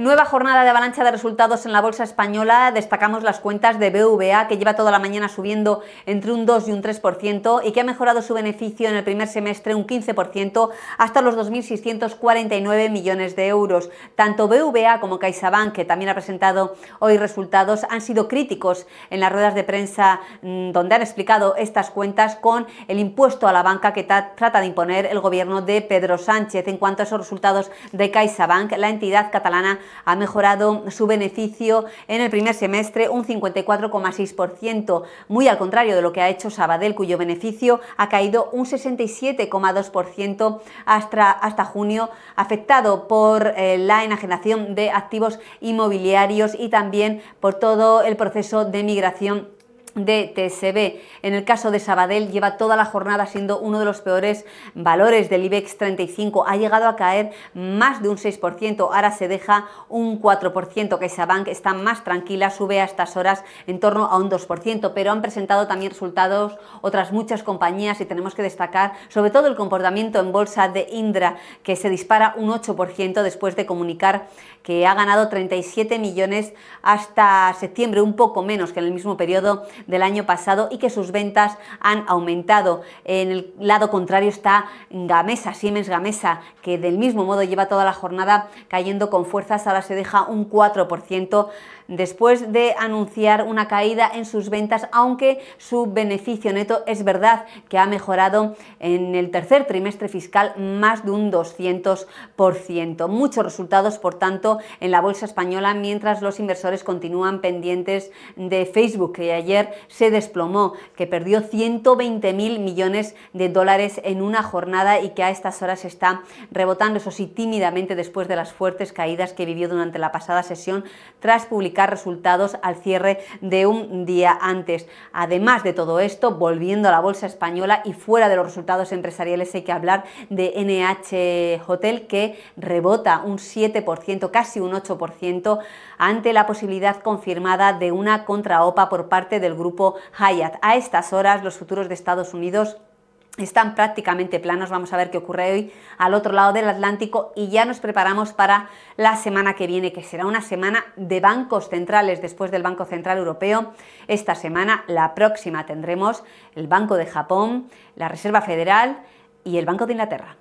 Nueva jornada de avalancha de resultados en la bolsa española. Destacamos las cuentas de BVA, que lleva toda la mañana subiendo entre un 2 y un 3% y que ha mejorado su beneficio en el primer semestre un 15% hasta los 2.649 millones de euros. Tanto BVA como CaixaBank, que también ha presentado hoy resultados, han sido críticos en las ruedas de prensa mm, donde han explicado estas cuentas con el impuesto a la banca que trata de imponer el gobierno de Pedro Sánchez. En cuanto a esos resultados de CaixaBank, la entidad catalana ha mejorado su beneficio en el primer semestre un 54,6%, muy al contrario de lo que ha hecho Sabadell, cuyo beneficio ha caído un 67,2% hasta, hasta junio, afectado por eh, la enajenación de activos inmobiliarios y también por todo el proceso de migración de TSB. En el caso de Sabadell lleva toda la jornada siendo uno de los peores valores del IBEX 35. Ha llegado a caer más de un 6%, ahora se deja un 4%. CaixaBank está más tranquila, sube a estas horas en torno a un 2%, pero han presentado también resultados otras muchas compañías y tenemos que destacar sobre todo el comportamiento en bolsa de Indra, que se dispara un 8% después de comunicar que ha ganado 37 millones hasta septiembre, un poco menos que en el mismo periodo del año pasado y que sus ventas han aumentado. En el lado contrario está Gamesa, Siemens Gamesa, que del mismo modo lleva toda la jornada cayendo con fuerzas, ahora se deja un 4% después de anunciar una caída en sus ventas, aunque su beneficio neto es verdad que ha mejorado en el tercer trimestre fiscal más de un 200%. Muchos resultados, por tanto, en la bolsa española, mientras los inversores continúan pendientes de Facebook, que ayer se desplomó, que perdió 120 mil millones de dólares en una jornada y que a estas horas está rebotando, eso sí, tímidamente después de las fuertes caídas que vivió durante la pasada sesión tras publicar resultados al cierre de un día antes. Además de todo esto, volviendo a la bolsa española y fuera de los resultados empresariales, hay que hablar de NH Hotel que rebota un 7%, casi un 8%, ante la posibilidad confirmada de una contraopa por parte del grupo Hyatt. A estas horas, los futuros de Estados Unidos están prácticamente planos, vamos a ver qué ocurre hoy al otro lado del Atlántico y ya nos preparamos para la semana que viene, que será una semana de bancos centrales después del Banco Central Europeo. Esta semana, la próxima, tendremos el Banco de Japón, la Reserva Federal y el Banco de Inglaterra.